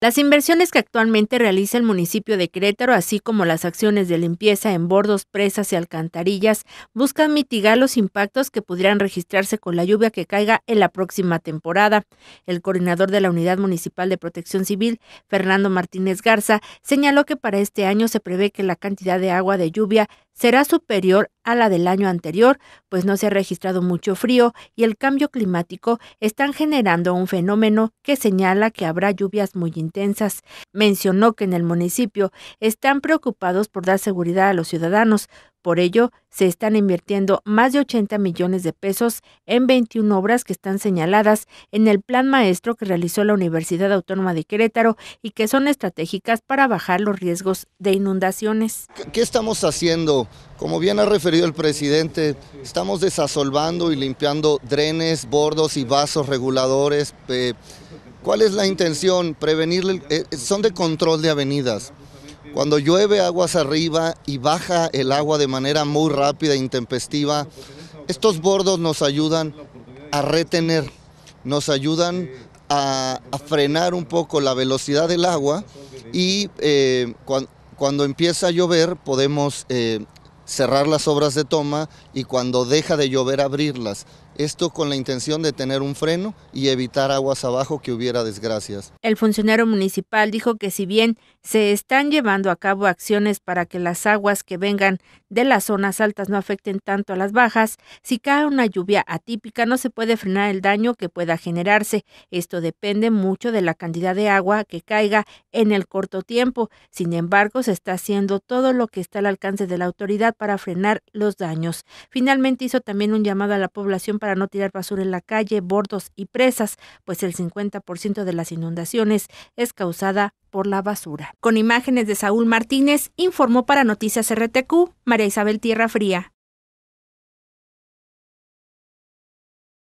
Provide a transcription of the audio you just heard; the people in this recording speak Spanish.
Las inversiones que actualmente realiza el municipio de Querétaro, así como las acciones de limpieza en bordos, presas y alcantarillas, buscan mitigar los impactos que pudieran registrarse con la lluvia que caiga en la próxima temporada. El coordinador de la Unidad Municipal de Protección Civil, Fernando Martínez Garza, señaló que para este año se prevé que la cantidad de agua de lluvia será superior a la del año anterior, pues no se ha registrado mucho frío y el cambio climático están generando un fenómeno que señala que habrá lluvias muy intensas. Mencionó que en el municipio están preocupados por dar seguridad a los ciudadanos, por ello, se están invirtiendo más de 80 millones de pesos en 21 obras que están señaladas en el plan maestro que realizó la Universidad Autónoma de Querétaro y que son estratégicas para bajar los riesgos de inundaciones. ¿Qué estamos haciendo? Como bien ha referido el presidente, estamos desasolvando y limpiando drenes, bordos y vasos reguladores. Eh, ¿Cuál es la intención? Prevenir, eh, son de control de avenidas. Cuando llueve aguas arriba y baja el agua de manera muy rápida e intempestiva, estos bordos nos ayudan a retener, nos ayudan a, frenar un poco la velocidad del agua y eh, cuando, empieza a llover podemos eh, cerrar las obras de toma y cuando deja de llover abrirlas. Esto con la intención de tener un freno y evitar aguas abajo que hubiera desgracias. El funcionario municipal dijo que si bien se están llevando a cabo acciones para que las aguas que vengan de las zonas altas no afecten tanto a las bajas, si cae una lluvia atípica no se puede frenar el daño que pueda generarse. Esto depende mucho de la cantidad de agua que caiga en el corto tiempo. Sin embargo, se está haciendo todo lo que está al alcance de la autoridad para frenar los daños. Finalmente hizo también un llamado a la población para para no tirar basura en la calle, bordos y presas, pues el 50% de las inundaciones es causada por la basura. Con imágenes de Saúl Martínez, informó para Noticias RTQ María Isabel Tierra Fría.